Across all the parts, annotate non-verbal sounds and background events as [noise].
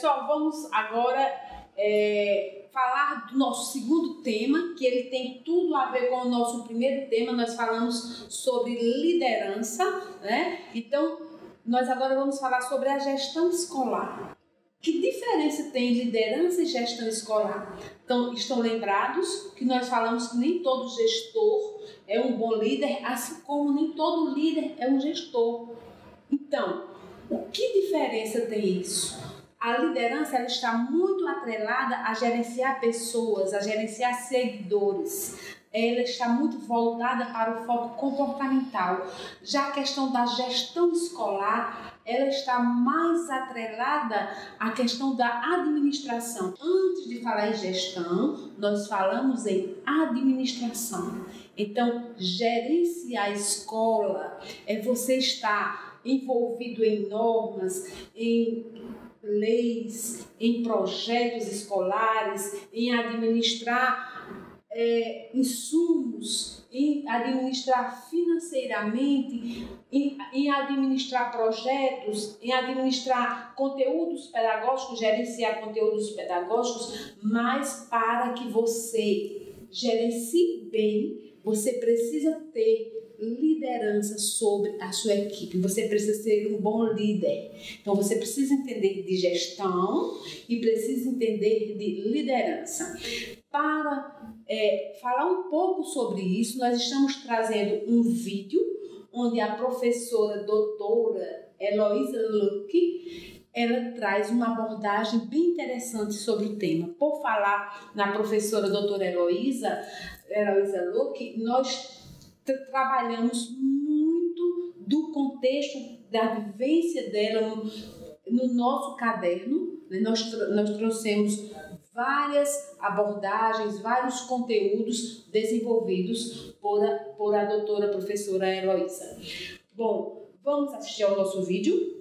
Pessoal, vamos agora é, falar do nosso segundo tema, que ele tem tudo a ver com o nosso primeiro tema. Nós falamos sobre liderança, né? Então, nós agora vamos falar sobre a gestão escolar. Que diferença tem liderança e gestão escolar? Então, estão lembrados que nós falamos que nem todo gestor é um bom líder, assim como nem todo líder é um gestor. Então, o que diferença tem isso? a liderança ela está muito atrelada a gerenciar pessoas, a gerenciar seguidores. Ela está muito voltada para o foco comportamental. Já a questão da gestão escolar, ela está mais atrelada à questão da administração. Antes de falar em gestão, nós falamos em administração. Então, gerenciar a escola é você estar envolvido em normas, em leis, em projetos escolares, em administrar é, insumos, em administrar financeiramente, em, em administrar projetos, em administrar conteúdos pedagógicos, gerenciar conteúdos pedagógicos, mas para que você gerencie bem, você precisa ter liderança sobre a sua equipe. Você precisa ser um bom líder. Então você precisa entender de gestão e precisa entender de liderança. Para é, falar um pouco sobre isso, nós estamos trazendo um vídeo onde a professora doutora Heloísa Luque ela traz uma abordagem bem interessante sobre o tema. Por falar na professora doutora Heloísa, Heloísa Luque, nós trabalhamos muito do contexto da vivência dela no, no nosso caderno. Né? Nós, nós trouxemos várias abordagens, vários conteúdos desenvolvidos por a, por a doutora professora Heloísa. Bom, vamos assistir ao nosso vídeo.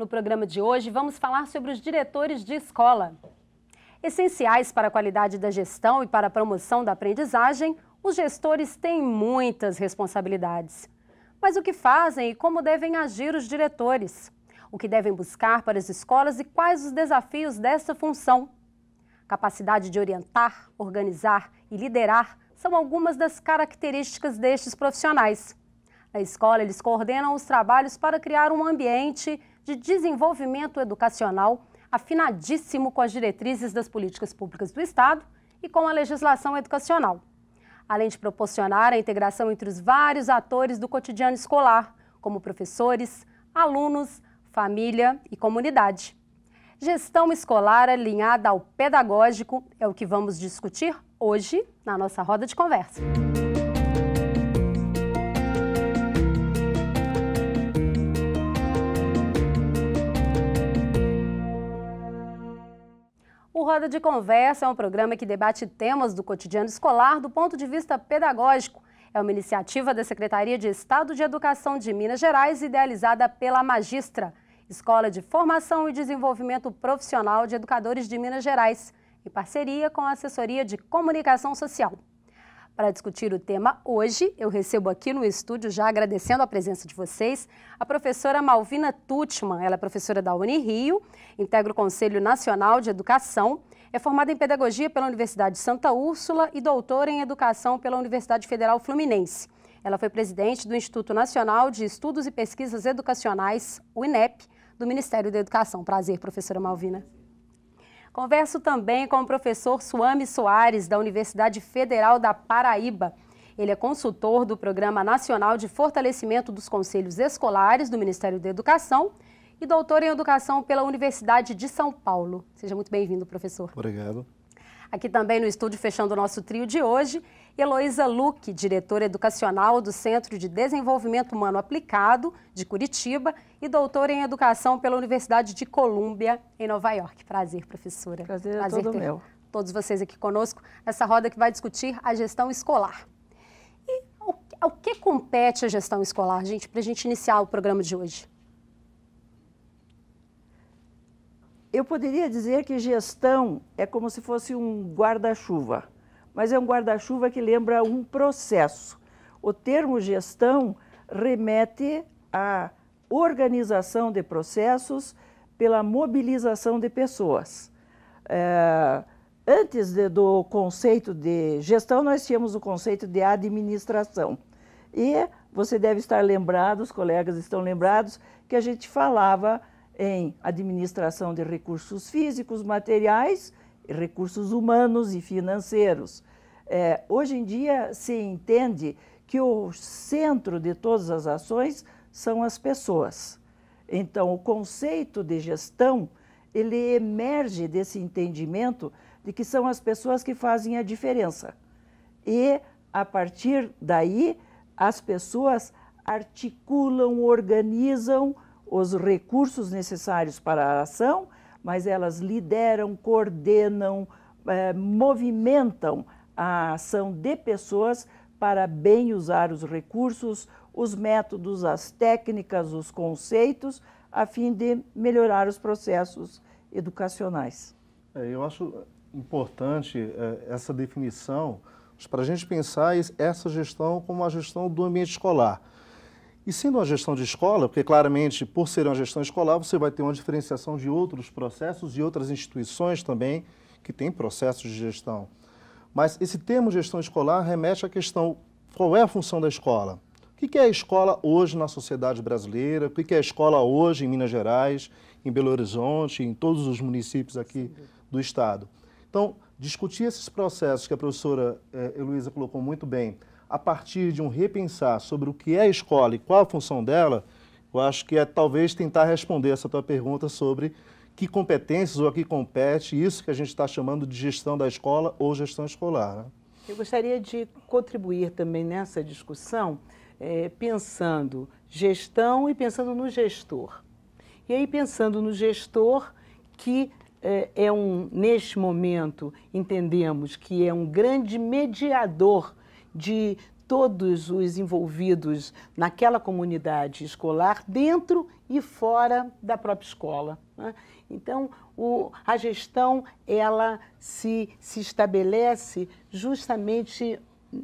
No programa de hoje, vamos falar sobre os diretores de escola. Essenciais para a qualidade da gestão e para a promoção da aprendizagem, os gestores têm muitas responsabilidades. Mas o que fazem e como devem agir os diretores? O que devem buscar para as escolas e quais os desafios dessa função? Capacidade de orientar, organizar e liderar são algumas das características destes profissionais. Na escola, eles coordenam os trabalhos para criar um ambiente de desenvolvimento educacional, afinadíssimo com as diretrizes das políticas públicas do Estado e com a legislação educacional. Além de proporcionar a integração entre os vários atores do cotidiano escolar, como professores, alunos, família e comunidade. Gestão escolar alinhada ao pedagógico é o que vamos discutir hoje na nossa roda de conversa. Roda de Conversa é um programa que debate temas do cotidiano escolar do ponto de vista pedagógico. É uma iniciativa da Secretaria de Estado de Educação de Minas Gerais, idealizada pela Magistra, Escola de Formação e Desenvolvimento Profissional de Educadores de Minas Gerais, em parceria com a Assessoria de Comunicação Social. Para discutir o tema hoje, eu recebo aqui no estúdio, já agradecendo a presença de vocês, a professora Malvina Tutman. Ela é professora da Unirio, integra o Conselho Nacional de Educação, é formada em Pedagogia pela Universidade Santa Úrsula e doutora em Educação pela Universidade Federal Fluminense. Ela foi presidente do Instituto Nacional de Estudos e Pesquisas Educacionais, o INEP, do Ministério da Educação. Prazer, professora Malvina. Converso também com o professor Suame Soares, da Universidade Federal da Paraíba. Ele é consultor do Programa Nacional de Fortalecimento dos Conselhos Escolares do Ministério da Educação e doutor em Educação pela Universidade de São Paulo. Seja muito bem-vindo, professor. Obrigado. Aqui também no estúdio, fechando o nosso trio de hoje, Heloísa Luque, diretora educacional do Centro de Desenvolvimento Humano Aplicado de Curitiba e doutora em Educação pela Universidade de Colômbia, em Nova York. Prazer, professora. Prazer, é Prazer todo ter meu. todos vocês aqui conosco nessa roda que vai discutir a gestão escolar. E o que compete a gestão escolar, gente, para a gente iniciar o programa de hoje? Eu poderia dizer que gestão é como se fosse um guarda-chuva mas é um guarda-chuva que lembra um processo. O termo gestão remete à organização de processos pela mobilização de pessoas. É, antes de, do conceito de gestão, nós tínhamos o conceito de administração. E você deve estar lembrado, os colegas estão lembrados, que a gente falava em administração de recursos físicos, materiais recursos humanos e financeiros. É, hoje em dia se entende que o centro de todas as ações são as pessoas. Então, o conceito de gestão ele emerge desse entendimento de que são as pessoas que fazem a diferença. E a partir daí, as pessoas articulam, organizam os recursos necessários para a ação mas elas lideram, coordenam, é, movimentam a ação de pessoas para bem usar os recursos, os métodos, as técnicas, os conceitos, a fim de melhorar os processos educacionais. É, eu acho importante é, essa definição para a gente pensar essa gestão como a gestão do ambiente escolar e sendo uma gestão de escola, porque claramente, por ser uma gestão escolar, você vai ter uma diferenciação de outros processos e outras instituições também que têm processos de gestão. Mas esse termo gestão escolar remete à questão qual é a função da escola? O que é a escola hoje na sociedade brasileira? O que é a escola hoje em Minas Gerais, em Belo Horizonte, em todos os municípios aqui do Estado? Então, discutir esses processos que a professora eh, Heloísa colocou muito bem, a partir de um repensar sobre o que é a escola e qual a função dela, eu acho que é talvez tentar responder essa tua pergunta sobre que competências ou a que compete isso que a gente está chamando de gestão da escola ou gestão escolar. Né? Eu gostaria de contribuir também nessa discussão, é, pensando gestão e pensando no gestor. E aí, pensando no gestor, que é, é um, neste momento, entendemos que é um grande mediador de todos os envolvidos naquela comunidade escolar, dentro e fora da própria escola. Né? Então, o, a gestão ela se, se estabelece justamente,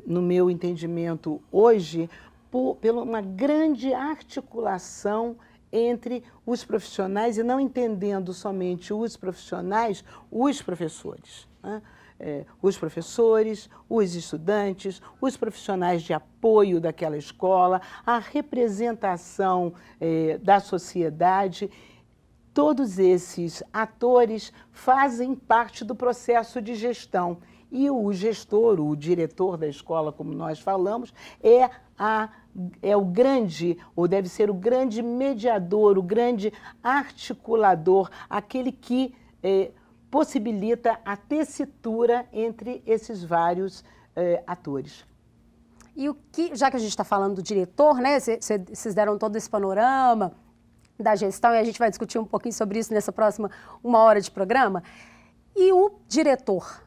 no meu entendimento hoje, por, por uma grande articulação entre os profissionais e não entendendo somente os profissionais, os professores. Né? eh, os professores, os estudantes, os profissionais de apoio daquela escola, a representação eh, da sociedade. Todos esses atores fazem parte do processo de gestão. E o gestor, o diretor da escola, como nós falamos, é a é o grande, ou deve ser o grande mediador, o grande articulador, aquele que eh, possibilita a tessitura entre esses vários eh, atores. E o que, já que a gente está falando do diretor, né? Vocês deram todo esse panorama da gestão e a gente vai discutir um pouquinho sobre isso nessa próxima uma hora de programa. E o diretor,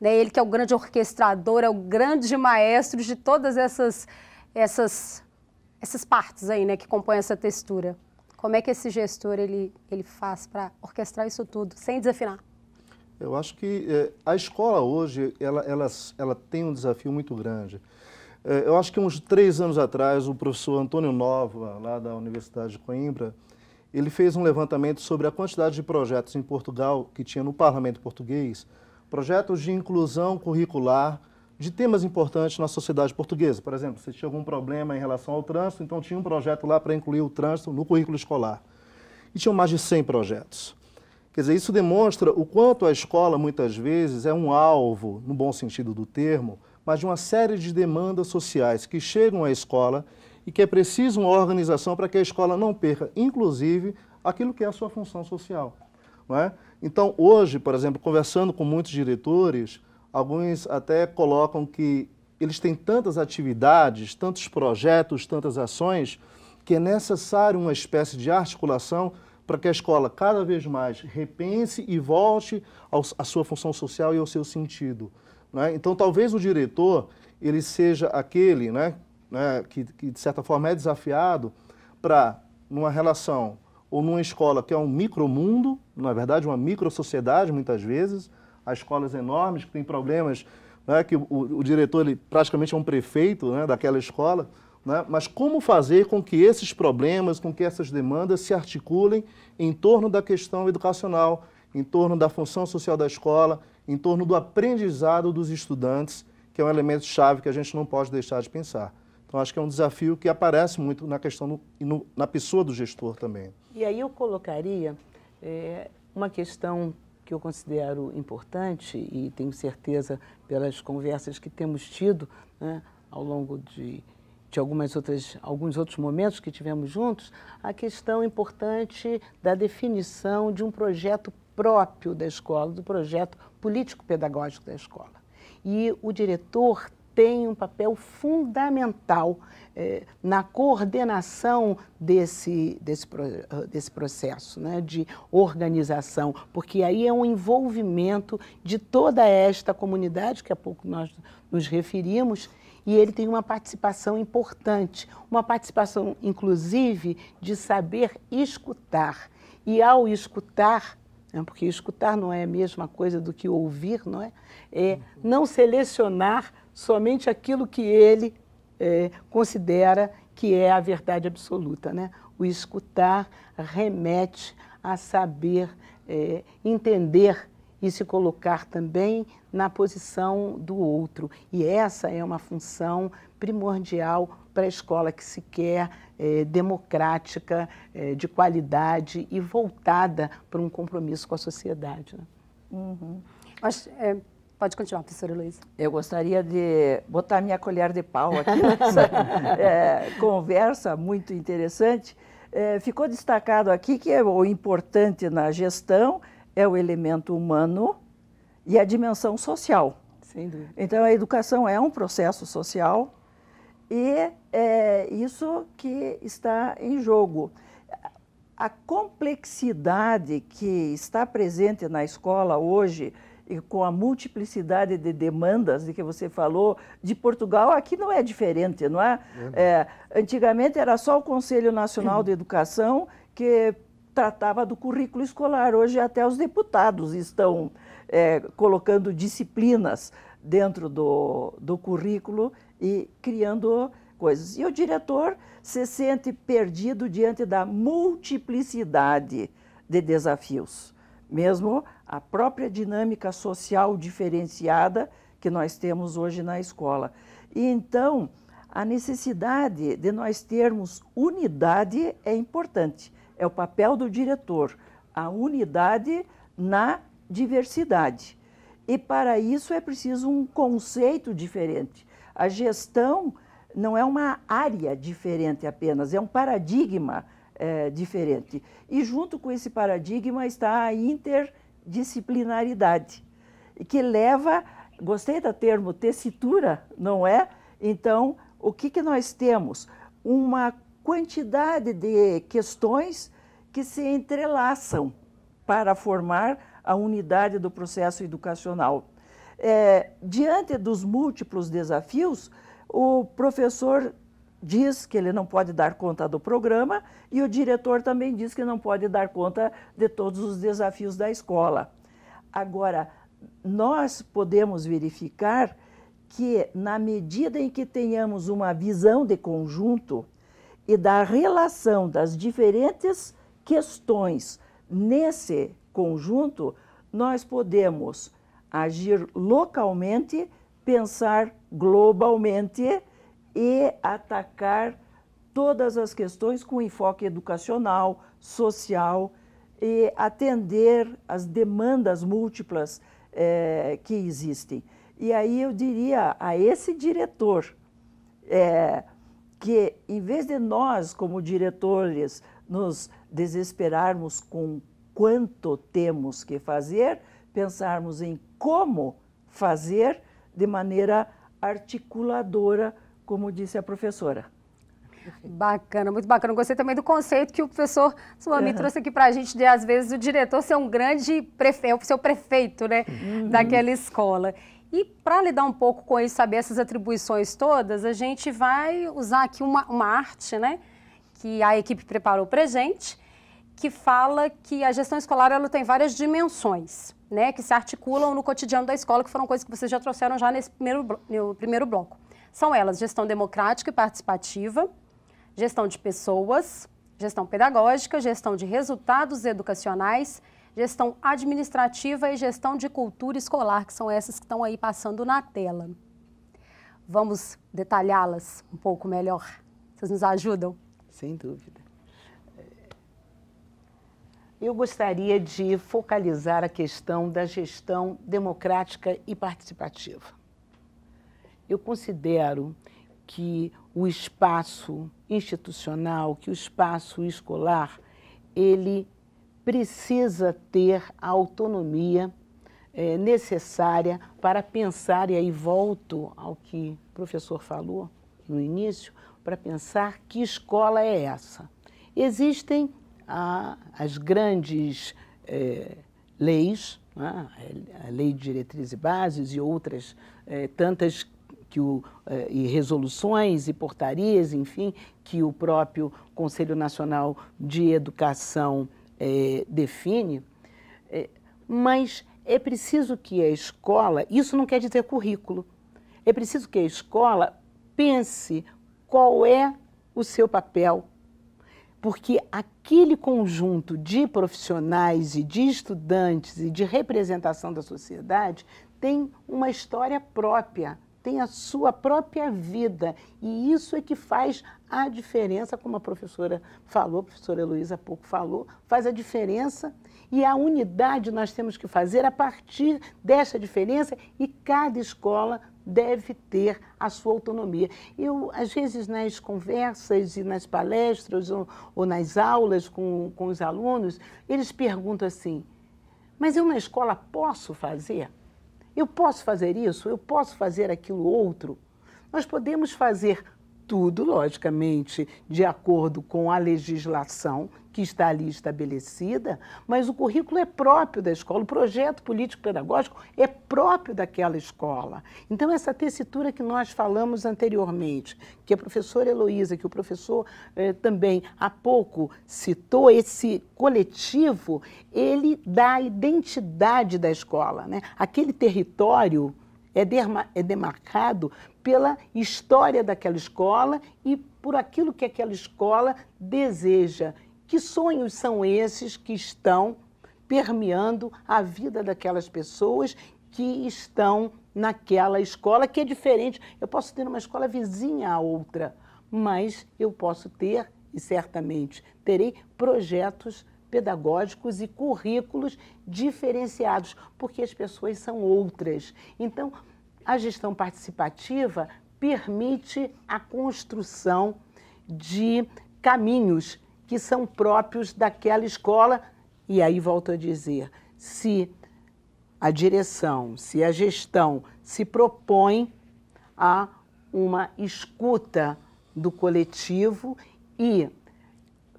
né? Ele que é o grande orquestrador, é o grande maestro de todas essas essas essas partes aí, né? Que compõem essa textura. Como é que esse gestor ele ele faz para orquestrar isso tudo sem desafinar? Eu acho que é, a escola hoje ela, ela, ela tem um desafio muito grande. É, eu acho que uns três anos atrás, o professor Antônio Nova, lá da Universidade de Coimbra, ele fez um levantamento sobre a quantidade de projetos em Portugal que tinha no parlamento português, projetos de inclusão curricular de temas importantes na sociedade portuguesa. Por exemplo, se tinha algum problema em relação ao trânsito, então tinha um projeto lá para incluir o trânsito no currículo escolar. E tinham mais de 100 projetos. Quer dizer, isso demonstra o quanto a escola, muitas vezes, é um alvo, no bom sentido do termo, mas de uma série de demandas sociais que chegam à escola e que é preciso uma organização para que a escola não perca, inclusive, aquilo que é a sua função social. Não é? Então, hoje, por exemplo, conversando com muitos diretores, alguns até colocam que eles têm tantas atividades, tantos projetos, tantas ações, que é necessário uma espécie de articulação para que a escola cada vez mais repense e volte à sua função social e ao seu sentido. Né? Então, talvez o diretor ele seja aquele né, né, que, que, de certa forma, é desafiado para, numa relação ou numa escola que é um micromundo, na é verdade, uma microsociedade, muitas vezes, há escolas enormes que têm problemas, né, que o, o diretor ele praticamente é um prefeito né, daquela escola, né? mas como fazer com que esses problemas, com que essas demandas se articulem em torno da questão educacional, em torno da função social da escola, em torno do aprendizado dos estudantes, que é um elemento chave que a gente não pode deixar de pensar. Então, acho que é um desafio que aparece muito na questão e na pessoa do gestor também. E aí eu colocaria é, uma questão que eu considero importante e tenho certeza pelas conversas que temos tido né, ao longo de de algumas outras, alguns outros momentos que tivemos juntos, a questão importante da definição de um projeto próprio da escola, do projeto político-pedagógico da escola. E o diretor tem um papel fundamental eh, na coordenação desse, desse, eh, desse processo né, de organização, porque aí é um envolvimento de toda esta comunidade, que há pouco nós nos referimos, e ele tem uma participação importante, uma participação, inclusive, de saber escutar. E ao escutar, né, porque escutar não é a mesma coisa do que ouvir, não é? é não selecionar somente aquilo que ele é, considera que é a verdade absoluta, né? O escutar remete a saber é, entender e se colocar também na posição do outro. E essa é uma função primordial para a escola que se quer é, democrática, é, de qualidade e voltada para um compromisso com a sociedade. Né? Uhum. Mas, é, pode continuar, professora Luiz. Eu gostaria de botar minha colher de pau [laughs] aqui nessa é, conversa muito interessante. É, ficou destacado aqui que é o importante na gestão é o elemento humano e a dimensão social. Sem dúvida. Então, a educação é um processo social e é isso que está em jogo. A complexidade que está presente na escola hoje, e com a multiplicidade de demandas de que você falou, de Portugal aqui não é diferente, não é? é. é antigamente era só o Conselho Nacional de Educação que tratava do currículo escolar. Hoje, até os deputados estão é, colocando disciplinas dentro do, do currículo e criando coisas. E o diretor se sente perdido diante da multiplicidade de desafios. Mesmo a própria dinâmica social diferenciada que nós temos hoje na escola. E então, a necessidade de nós termos unidade é importante. É o papel do diretor, a unidade na diversidade. E para isso é preciso um conceito diferente. A gestão não é uma área diferente apenas, é um paradigma é, diferente. E junto com esse paradigma está a interdisciplinaridade, que leva, gostei do termo tessitura, não é? Então, o que, que nós temos? Uma quantidade de questões que se entrelaçam para formar a unidade do processo educacional. É, diante dos múltiplos desafios, o professor diz que ele não pode dar conta do programa e o diretor também diz que não pode dar conta de todos os desafios da escola. Agora, nós podemos verificar que, na medida em que tenhamos uma visão de conjunto, e da relação das diferentes questões nesse conjunto, nós podemos agir localmente, pensar globalmente e atacar todas as questões com enfoque educacional, social e atender as demandas múltiplas eh, que existem. E aí eu diria a esse diretor, eh, que, em vez de nós, como diretores, nos desesperarmos com quanto temos que fazer, pensarmos em como fazer de maneira articuladora, como disse a professora. Bacana, muito bacana. Gostei também do conceito que o professor Suami uhum. trouxe aqui para a gente de, às vezes, o diretor ser um grande prefeito, ser o prefeito né, uhum. daquela escola. E para lidar um pouco com isso, saber essas atribuições todas, a gente vai usar aqui uma, uma arte, né? Que a equipe preparou para gente, que fala que a gestão escolar ela tem várias dimensões, né? Que se articulam no cotidiano da escola, que foram coisas que vocês já trouxeram já nesse primeiro, no primeiro bloco. São elas gestão democrática e participativa, gestão de pessoas, gestão pedagógica, gestão de resultados educacionais, gestão administrativa e gestão de cultura escolar, que são essas que estão aí passando na tela. Vamos detalhá-las um pouco melhor. Vocês nos ajudam? Sem dúvida. É, eu gostaria de focalizar a questão da gestão democrática e participativa. Eu considero que o espaço institucional, que o espaço escolar, ele precisa ter a autonomia é, necessária para pensar, e aí volto ao que o professor falou no início, para pensar que escola é essa. Existem ah, as grandes é, leis, né? a lei de diretrizes e bases e outras é, tantas que o, é, e resoluções e portarias, enfim, que o próprio Conselho Nacional de Educação é, define, é, mas é preciso que a escola, isso não quer dizer currículo, é preciso que a escola pense qual é o seu papel, porque aquele conjunto de profissionais e de estudantes e de representação da sociedade tem uma história própria, tem a sua própria vida, e isso é que faz a diferença, como a professora falou, a professora Heloísa há pouco falou, faz a diferença e a unidade nós temos que fazer a partir dessa diferença e cada escola deve ter a sua autonomia. Eu, às vezes, nas conversas e nas palestras ou, ou nas aulas com, com os alunos, eles perguntam assim, mas eu na escola posso fazer? Eu posso fazer isso? Eu posso fazer aquilo outro? Nós podemos fazer tudo, logicamente, de acordo com a legislação que está ali estabelecida, mas o currículo é próprio da escola, o projeto político-pedagógico é próprio daquela escola. Então, essa tessitura que nós falamos anteriormente, que a professora Heloísa, que o professor eh, também há pouco citou, esse coletivo, ele dá a identidade da escola, né? aquele território é, derma, é demarcado pela história daquela escola e por aquilo que aquela escola deseja. Que sonhos são esses que estão permeando a vida daquelas pessoas que estão naquela escola, que é diferente? Eu posso ter uma escola vizinha à outra, mas eu posso ter, e certamente terei, projetos pedagógicos e currículos diferenciados, porque as pessoas são outras. Então, a gestão participativa permite a construção de caminhos que são próprios daquela escola. E aí volto a dizer, se a direção, se a gestão se propõe a uma escuta do coletivo e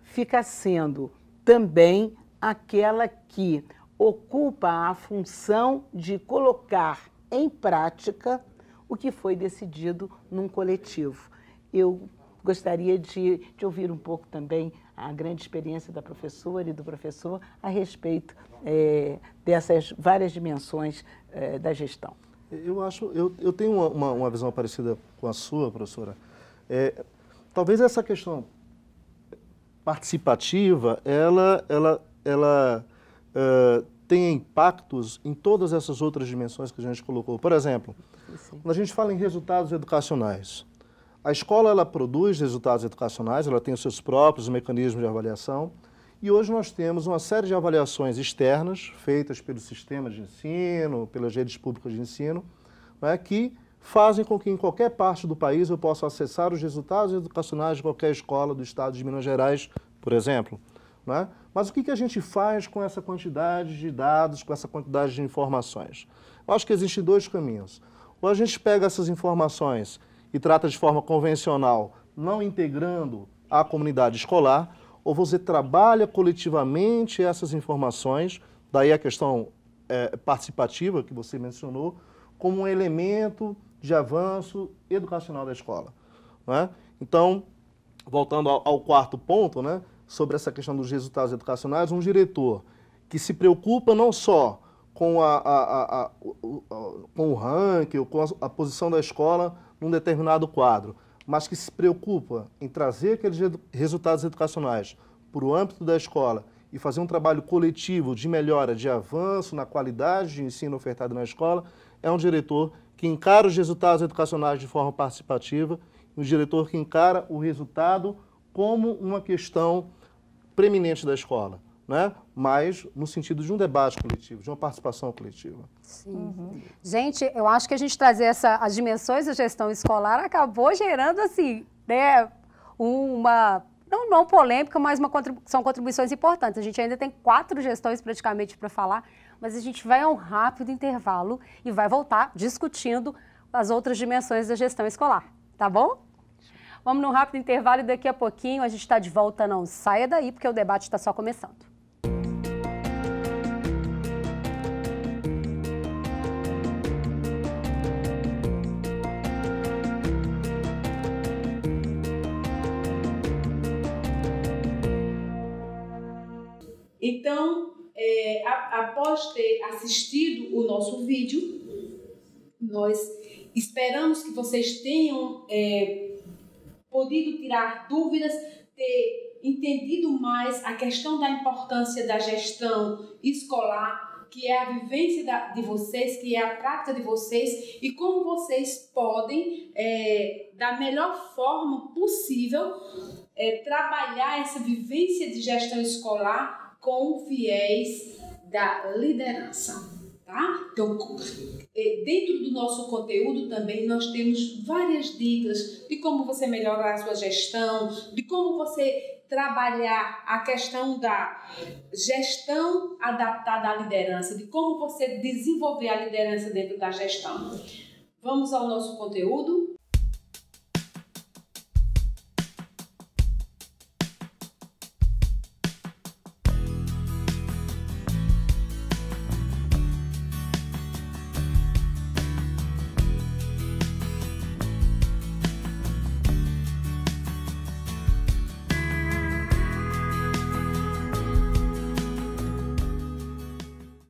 fica sendo também aquela que ocupa a função de colocar em prática o que foi decidido num coletivo. Eu gostaria de, de ouvir um pouco também a grande experiência da professora e do professor a respeito é, dessas várias dimensões é, da gestão. Eu acho, eu, eu tenho uma, uma, visão parecida com a sua, professora. É, talvez essa questão participativa, ela, ela, ela uh, tem impactos em todas essas outras dimensões que a gente colocou. Por exemplo, Sim. quando a gente fala em resultados educacionais, a escola ela produz resultados educacionais, ela tem os seus próprios mecanismos de avaliação, e hoje nós temos uma série de avaliações externas, feitas pelo sistema de ensino, pelas redes públicas de ensino, é, que fazem com que em qualquer parte do país eu possa acessar os resultados educacionais de qualquer escola do estado de Minas Gerais, por exemplo. Né? Mas o que, que a gente faz com essa quantidade de dados, com essa quantidade de informações? Eu acho que existem dois caminhos. Ou a gente pega essas informações e trata de forma convencional, não integrando a comunidade escolar, ou você trabalha coletivamente essas informações, daí a questão é, participativa que você mencionou, como um elemento de avanço educacional da escola. Né? Então, voltando ao, ao quarto ponto, né, sobre essa questão dos resultados educacionais, um diretor que se preocupa não só com, a, a, a, o, com o ranking ou com a posição da escola num determinado quadro, mas que se preocupa em trazer aqueles resultados educacionais para o âmbito da escola e fazer um trabalho coletivo de melhora, de avanço na qualidade de ensino ofertado na escola, é um diretor que encara os resultados educacionais de forma participativa, um diretor que encara o resultado como uma questão preeminente da escola, né? mas no sentido de um debate coletivo, de uma participação coletiva. Sim. Uhum. Gente, eu acho que a gente trazer essa, as dimensões da gestão escolar acabou gerando assim, né, uma não, não polêmica, mas uma, são contribuições importantes. A gente ainda tem quatro gestões praticamente para falar, mas a gente vai a um rápido intervalo e vai voltar discutindo as outras dimensões da gestão escolar, tá bom? Vamos num rápido intervalo e daqui a pouquinho a gente está de volta. Não saia daí, porque o debate está só começando. após ter assistido o nosso vídeo, nós esperamos que vocês tenham é, podido tirar dúvidas, ter entendido mais a questão da importância da gestão escolar, que é a vivência da, de vocês, que é a prática de vocês e como vocês podem, é, da melhor forma possível, é, trabalhar essa vivência de gestão escolar com viés da liderança, tá? Então, dentro do nosso conteúdo também nós temos várias dicas de como você melhorar a sua gestão, de como você trabalhar a questão da gestão adaptada à liderança, de como você desenvolver a liderança dentro da gestão. Vamos ao nosso conteúdo.